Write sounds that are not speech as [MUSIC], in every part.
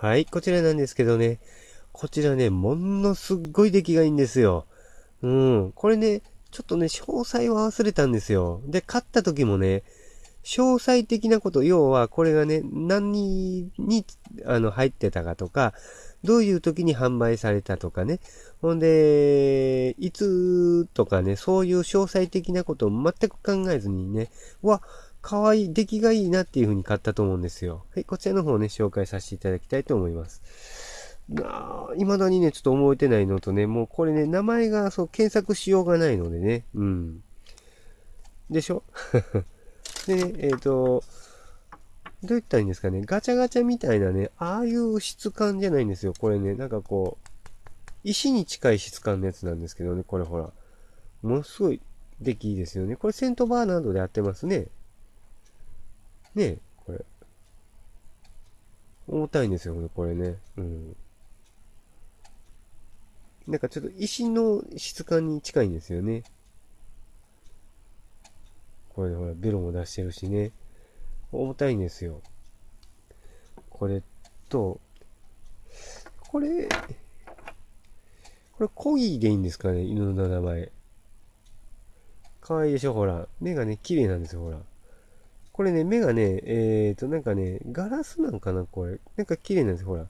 はい、こちらなんですけどね。こちらね、ものすっごい出来がいいんですよ。うん。これね、ちょっとね、詳細は忘れたんですよ。で、買った時もね、詳細的なこと、要はこれがね、何に、あの、入ってたかとか、どういう時に販売されたとかね。ほんで、いつとかね、そういう詳細的なことを全く考えずにね、わ、可愛い、出来がいいなっていう風に買ったと思うんですよ。はい、こちらの方をね、紹介させていただきたいと思います。なあ、未だにね、ちょっと覚えてないのとね、もうこれね、名前が、そう、検索しようがないのでね、うん。でしょ [LAUGHS] でね、えっ、ー、と、どう言ったらいいんですかね、ガチャガチャみたいなね、ああいう質感じゃないんですよ。これね、なんかこう、石に近い質感のやつなんですけどね、これほら。ものすごい出来いいですよね。これセントバーナードで合ってますね。ねこれ。重たいんですよ、これね。うん。なんかちょっと石の質感に近いんですよね。これほら、ベロも出してるしね。重たいんですよ。これと、これ、これ、コギーでいいんですかね犬の名前。かわいいでしょ、ほら。目がね、綺麗なんですよ、ほら。これね、目がね、えっ、ー、と、なんかね、ガラスなんかな、これ。なんか綺麗なんですよ、ほら。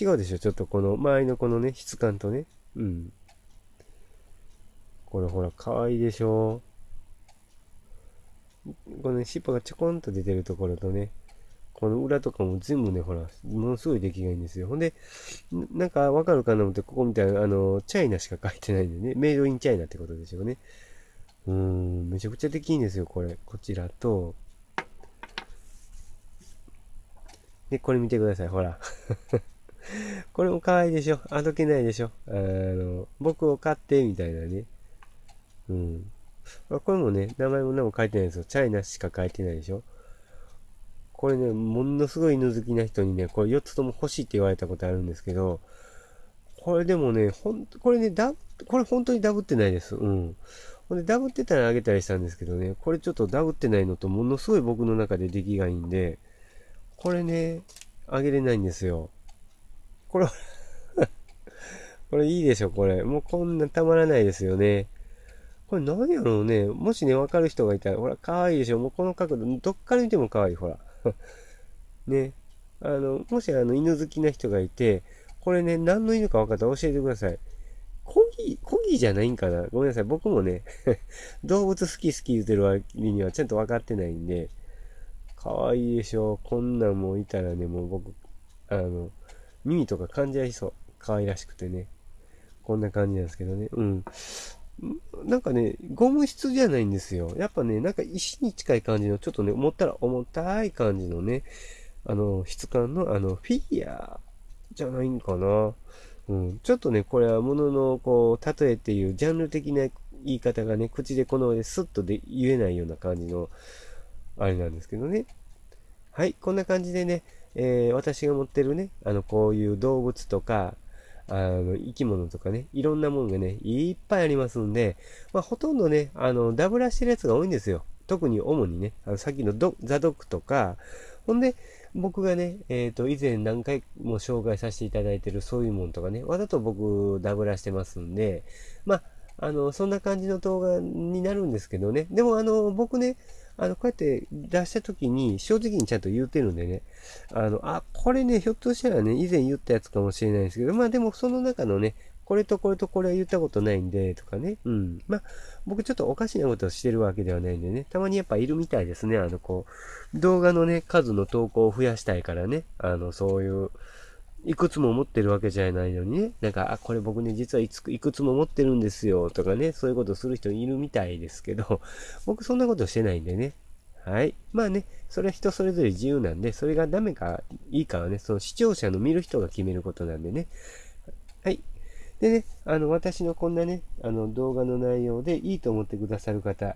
違うでしょ、ちょっとこの、周りのこのね、質感とね。うん。これほら、可愛いでしょ。この、ね、尻尾がちょこんと出てるところとね、この裏とかも全部ね、ほら、ものすごい出来がいいんですよ。ほんで、なんかわかるかなと思って、ここみたいな、あの、チャイナしか書いてないんでね、メイドインチャイナってことでしょうね。うーん、めちゃくちゃ出来いいんですよ、これ。こちらと、で、これ見てください、ほら。[LAUGHS] これも可愛いでしょ。あどけないでしょ。あの、僕を飼って、みたいなね。うん。これもね、名前も何も書いてないですよ。チャイナしか書いてないでしょ。これね、ものすごい犬好きな人にね、これ4つとも欲しいって言われたことあるんですけど、これでもね、ほんと、これね、だ、これ本当にダブってないです。うん。ほんで、ダブってたらあげたりしたんですけどね、これちょっとダブってないのと、ものすごい僕の中で出来がいいんで、これね、あげれないんですよ。これ [LAUGHS] これいいでしょ、これ。もうこんなたまらないですよね。これ何やろうね。もしね、わかる人がいたら、ほら、可愛いでしょ。もうこの角度、どっから見ても可愛い、ほら。[LAUGHS] ね。あの、もしあの、犬好きな人がいて、これね、何の犬か分かったら教えてください。コギ、コギじゃないんかなごめんなさい。僕もね [LAUGHS] 動物好き好き言うてる割にはちゃんと分かってないんで、かわいいでしょ。こんなんもいたらね、もう僕、あの、耳とか感じやいそう。可愛らしくてね。こんな感じなんですけどね。うん。なんかね、ゴム質じゃないんですよ。やっぱね、なんか石に近い感じの、ちょっとね、思ったら重たい感じのね、あの、質感の、あの、フィギュアじゃないんかな。うん。ちょっとね、これは物の、こう、例えっていうジャンル的な言い方がね、口でこのまですっとで言えないような感じの、あれなんですけどね。はい、こんな感じでね、えー、私が持ってるね、あの、こういう動物とか、あの、生き物とかね、いろんなものがね、いっぱいありますんで、まあ、ほとんどね、あの、ダブらしてるやつが多いんですよ。特に主にね、あのさっきのドザドックとか、ほんで、僕がね、えっ、ー、と、以前何回も紹介させていただいてるそういうもんとかね、わざと僕、ダブらしてますんで、まあ、あの、そんな感じの動画になるんですけどね。でも、あの、僕ね、あの、こうやって出した時に、正直にちゃんと言うてるんでね、あの、あ、これね、ひょっとしたらね、以前言ったやつかもしれないんですけど、まあでもその中のね、これとこれとこれは言ったことないんで、とかね。うん。まあ、僕ちょっとおかしなことをしてるわけではないんでね。たまにやっぱいるみたいですね。あの、こう、動画のね、数の投稿を増やしたいからね。あの、そういう、いくつも持ってるわけじゃないのにね、なんか、あ、これ僕ね、実はいついくつも持ってるんですよ、とかね、そういうことする人いるみたいですけど、[LAUGHS] 僕そんなことしてないんでね。はい。まあね、それは人それぞれ自由なんで、それがダメかいいかはね、その視聴者の見る人が決めることなんでね。はい。でね、あの、私のこんなね、あの、動画の内容でいいと思ってくださる方、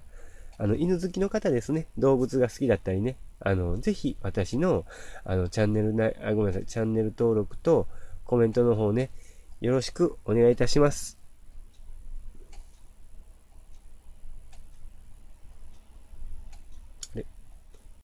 あの、犬好きの方ですね、動物が好きだったりね、あの、ぜひ私の、あの、チャンネルな、あ、ごめんなさい、チャンネル登録とコメントの方ね、よろしくお願いいたします。